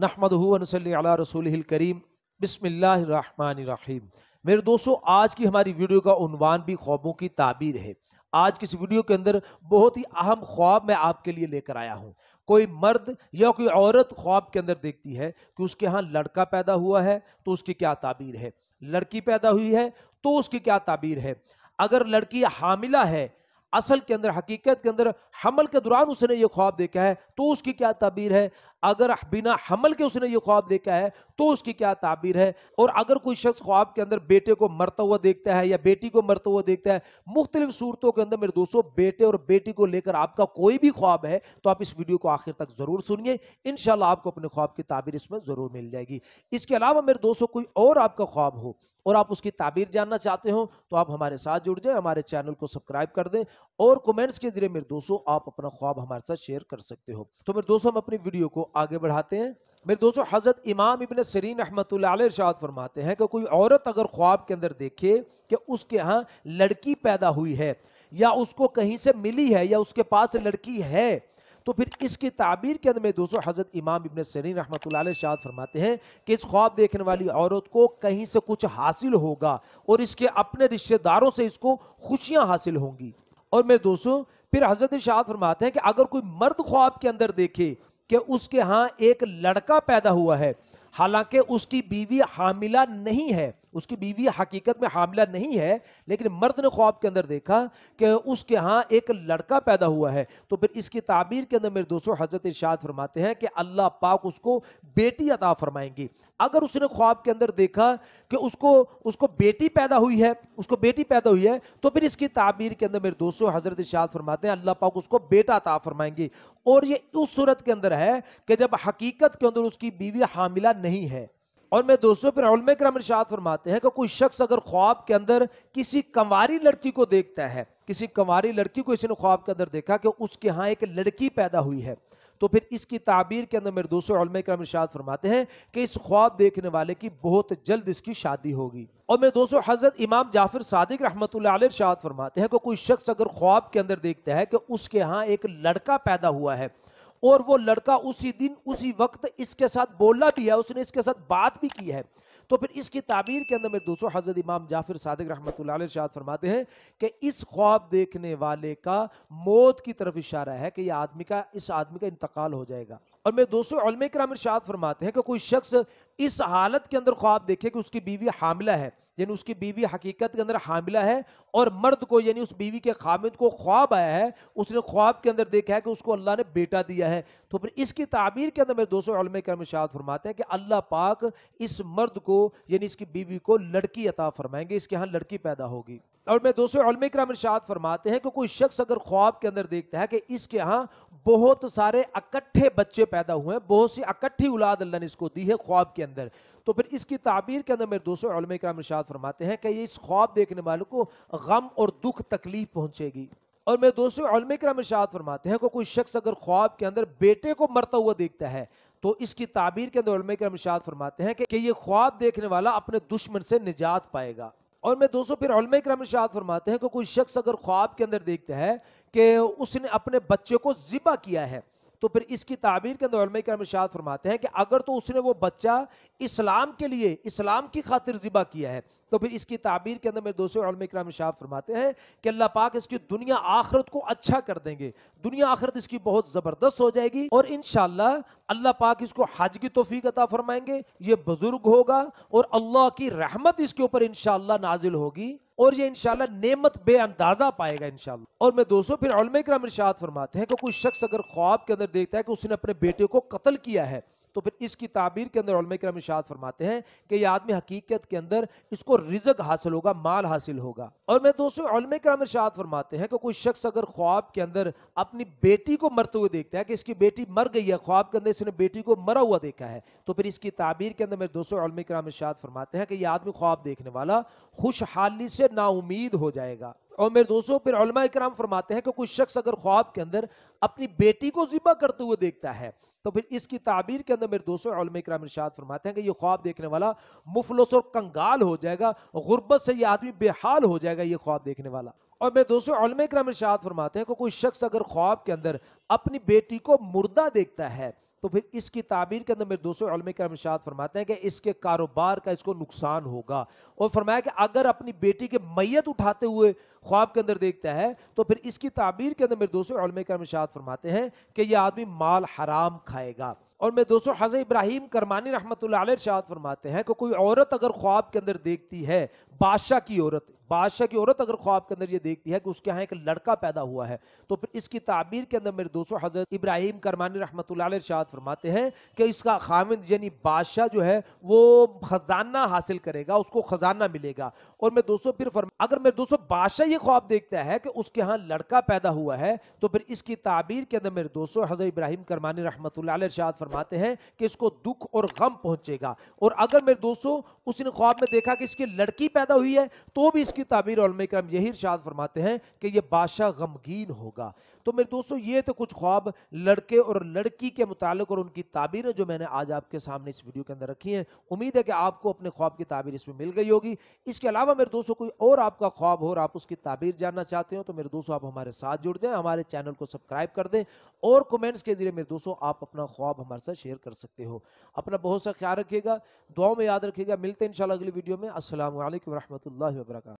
नहमदूनसली रसूल करीम बसमीम मेरे दोस्तों आज की हमारी वीडियो का उनवान भी ख्वाबों की ताबीर है आज की इस वीडियो के अंदर बहुत ही अहम ख्वाब मैं आपके लिए लेकर आया हूँ कोई मर्द या कोई औरत ख्वाब के अंदर देखती है कि उसके यहाँ लड़का पैदा हुआ है तो उसकी क्या ताबीर है लड़की पैदा हुई है तो उसकी क्या ताबीर है अगर लड़की हामिला है असल के अंदर हकीकत के अंदर हमल के दौरान उसने ये ख्वाब देखा है तो उसकी क्या ताबीर है अगर बिना हमल के उसने ये ख्वाब देखा है तो उसकी क्या ताबीर है और अगर कोई शख्स ख्वाब के अंदर बेटे को मरता हुआ देखता है या बेटी को मरता हुआ देखता है मुख्तलिफ सूरतों के अंदर मेरे दोस्तों बेटे और बेटी को लेकर आपका कोई भी ख्वाब है तो आप इस वीडियो को आखिर तक ज़रूर सुनिए इन आपको अपने ख्वाब की ताबीर इसमें ज़रूर मिल जाएगी इसके अलावा मेरे दोस्तों कोई और आपका ख्वाब हो और आप उसकी ताबीर जानना चाहते हो तो आप हमारे साथ जुड़ जाएं हमारे चैनल को सब्सक्राइब कर दें और कमेंट्स के जरिए मेरे दोस्तों आप अपना ख्वाब हमारे साथ शेयर कर सकते हो तो मेरे दोस्तों हम अपनी वीडियो को आगे बढ़ाते हैं मेरे दोस्तों हज़रत इमाम इबन सरीन रहमत इरशाद फरमाते हैं कि कोई औरत अगर ख्वाब के अंदर देखे कि उसके यहाँ लड़की पैदा हुई है या उसको कहीं से मिली है या उसके पास लड़की है तो फिर इसकी ताबीर के अंदर में दोस्तों हज़रत इमाम इबन सरीन रहमत शाह फरमाते हैं कि इस ख्वाब देखने वाली औरत को कहीं से कुछ हासिल होगा और इसके अपने रिश्तेदारों से इसको खुशियाँ हासिल होंगी और मेरे दोस्तों फिर हजरत शाह फरमाते हैं कि अगर कोई मर्द ख्वाब के अंदर देखे कि उसके यहाँ एक लड़का पैदा हुआ है हालांकि उसकी बीवी हामिला नहीं है उसकी बीवी हकीकत में हामिला नहीं है लेकिन मर्द ने ख्वाब के अंदर देखा कि उसके यहाँ एक लड़का पैदा हुआ है तो फिर इसकी ताबीर के अंदर मेरे दोस्तों हजरत इर्शाद फरमाते हैं कि अल्लाह पाक उसको बेटी अदा फरमाएंगी अगर उसने ख्वाब के अंदर देखा कि उसको उसको बेटी पैदा हुई है उसको बेटी पैदा हुई है तो फिर इसकी ताबीर के अंदर मेरे दोस्तों हजरत इर्शाद फरमाते हैं अल्लाह पाक उसको बेटा अता फरमाएंगी और ये उस सूरत के अंदर है कि जब हकीकत के अंदर उसकी बीवी हामिला नहीं है और मैं दोस्तों फिर उलम इर्शाद फरमाते हैं कि कोई शख्स अगर ख्वाब के अंदर किसी कंवारी लड़की को देखता है किसी कंवारी लड़की को इसने ख्वाब के अंदर देखा कि उसके यहाँ एक लड़की पैदा हुई है तो फिर इसकी ताबीर के अंदर मेरे दोस्तों उलम कराम इर्शाद फरमाते हैं कि इस ख्वाब देखने वाले की बहुत जल्द इसकी शादी होगी और मेरे दोस्तों हज़रत इमाम जाफिर सादिक रहमत इर्शाद फरमाते हैं कि कोई शख्स अगर ख्वाब के अंदर देखता है कि उसके यहाँ एक लड़का पैदा हुआ है और वो लड़का उसी दिन उसी वक्त इसके साथ बोला भी है उसने इसके साथ बात भी की है तो फिर इसकी ताबीर के अंदर मेरे दोस्तों हज़रत इमाम जाफिर सदक रहमत शाह फरमाते हैं कि इस ख्वाब देखने वाले का मौत की तरफ इशारा है कि यह आदमी का इस आदमी का इंतकाल हो जाएगा और मेरे दोस्तों कराम इर्शाद फरमाते हैं कि कोई शख्स इस हालत के अंदर ख्वाब देखे कि उसकी बीवी हामला है यानी उसकी बीवी हकीकत के अंदर हामिला है और मर्द को यानी उस बीवी के खामिद को ख्वाब आया है उसने ख्वाब के अंदर देखा है कि उसको अल्लाह ने बेटा दिया है तो फिर इसकी ताबीर के अंदर मेरे दोस्तों करम शाद फरमाते हैं कि अल्लाह पाक इस मर्द को यानी इसकी बीवी को लड़की अता फरमाएंगे इसके यहाँ लड़की पैदा होगी और मैं दोस्तों कराम शाद फरमाते हैं कि कोई शख्स अगर ख्वाब के अंदर देखता है कि इसके यहाँ बहुत सारे इकट्ठे बच्चे पैदा हुए हैं बहुत सी इकट्ठी औलाद अल्लाह ने इसको दी है ख्वाब के अंदर तो फिर इसकी ताबीर के अंदर मेरे दोस्तों कराम इर्शाद फरमाते हैं कि ये इस ख्वाब देखने वालों को गम और दुख तकलीफ पहुंचेगी और मेरे दोस्तों कराम इर्शाद फरमाते हैं कि कोई शख्स अगर ख्वाब के अंदर बेटे को मरता हुआ देखता है तो इसकी ताबीर के अंदर कराम इर्शाद फरमाते हैं कि ये ख्वाब देखने वाला अपने दुश्मन से निजात पाएगा और मैं दोस्तों फिर क्रम शाद फरमाते हैं कि कोई शख्स अगर ख्वाब के अंदर देखता है कि उसने अपने बच्चे को ज़िबा किया है तो फिर इसकी ताबीर के अंदर करमशाद फरमाते हैं कि अगर तो उसने वो बच्चा इस्लाम के लिए इस्लाम की खातिर ज़िबा किया है तो फिर इसकी ताबीर के अंदर मेरे दोस्तों कराम शाह फरमाते हैं कि अल्लाह पाक इसकी दुनिया आखरत को अच्छा कर देंगे दुनिया आखरत इसकी बहुत ज़बरदस्त हो जाएगी और इन अल्लाह पाक इसको हज की तोफ़ी अता फरमाएंगे ये बुज़ुर्ग होगा और अल्लाह की रहमत इसके ऊपर इन नाजिल होगी और ये इनशाला नेमत बेअंदाजा पाएगा इनशाला और मैं दोस्तों फिर अलम इर्शाद फरमाते हैं कि कोई शख्स अगर ख्वाब के अंदर देखता है कि उसने अपने बेटे को कत्ल किया है तो फिर इसकी ताबीर के अंदर करम फरमाते हैं कि यह आदमी हकीकत के अंदर इसको रिजक हासिल होगा माल हासिल होगा और मैं दोस्तों करम फरमाते हैं कि कोई शख्स अगर ख्वाब के अंदर अपनी बेटी को मरते हुए देखता है कि इसकी बेटी मर गई है ख्वाब के अंदर इसने बेटी को मरा हुआ देखा है तो फिर इसकी ताबीर के अंदर मेरे दोस्तों कराम इशाद फरमाते हैं कि यह आदमी ख्वाब देखने वाला खुशहाली से नाउमीद हो जाएगा और मेरे दोस्तों फिर कराम फरमाते हैं कि कोई शख्स अगर ख्वाब के अंदर अपनी बेटी को जिबा करते हुए देखता है तो फिर इसकी ताबीर के अंदर मेरे दोस्तों कराम इर्शाद फरमाते हैं कि ये ख्वाब देखने वाला मुफलस और कंगाल हो जाएगा गुर्बत से यह आदमी बेहाल हो जाएगा ये ख्वाब देखने वाला और मेरे दोस्तों कराम इर्शाद फरमाते हैं कि कोई शख्स अगर ख्वाब के अंदर अपनी बेटी को मुर्दा देखता है तो फिर इसकी ताबीर के अंदर मेरे दूसरे करम फरमाते हैं कि इसके कारोबार का इसको नुकसान होगा और फरमाया कि अगर अपनी बेटी के मैयत उठाते हुए ख्वाब के अंदर देखता है तो फिर इसकी ताबीर के अंदर मेरे दूसरे करम शाद फरमाते हैं कि यह आदमी माल हराम खाएगा और मेरे दोस्तों हज़र इब्राहिम करमानी रहमत शाद फरमाते हैं कि कोई औरत अगर ख्वाब के अंदर देखती है बादशाह की औरत बादशाह की औरत अगर ख्वाब के अंदर ये देखती है कि उसके यहाँ एक लड़का पैदा हुआ है तो फिर इसकी ताबीर के अंदर मेरे दोस्तों हजरत इब्राहिम करमानी रहमत इर्शाद फरमाते हैं कि इसका खाविंद यानी बादशाह जो है वो खजाना हासिल करेगा उसको खजाना मिलेगा और मेरे दोस्तों फिर फरमा अगर मेरे दोस्तों बादशाह ये ख्वाब देखता है कि उसके यहाँ लड़का पैदा हुआ है तो फिर इसकी ताबीर के अंदर मेरे दोस्तों हजरत इब्राहिम करमानी रहमत इर्शाद फरमाते हैं कि इसको दुख और गम पहुंचेगा और अगर मेरे दोस्तों उसने ख्वाब में देखा कि इसकी लड़की पैदा हुई है तो भी इसकी की ताबीर करम यही इर्शाद फरमाते हैं कि ये बादशाह गमगीन होगा तो मेरे दोस्तों ये तो कुछ ख्वाब लड़के और लड़की के मुतालिक और उनकी ताबीरें जो मैंने आज आपके सामने इस वीडियो के अंदर रखी हैं उम्मीद है कि आपको अपने ख्वाब की ताबीर इसमें मिल गई होगी इसके अलावा मेरे दोस्तों कोई और आपका ख्वाब हो और आप उसकी ताबीर जानना चाहते हो तो मेरे दोस्तों आप हमारे साथ जुड़ जाएं हमारे चैनल को सब्सक्राइब कर दें और कमेंट्स के जरिए मेरे दोस्तों आप अपना ख्वाब हमारे साथ शेयर कर सकते हो अपना बहुत सा ख्याल रखिएगा दुआओं में याद रखिएगा मिलते हैं इंशाल्लाह अगली वीडियो में असल वरहमल वर्का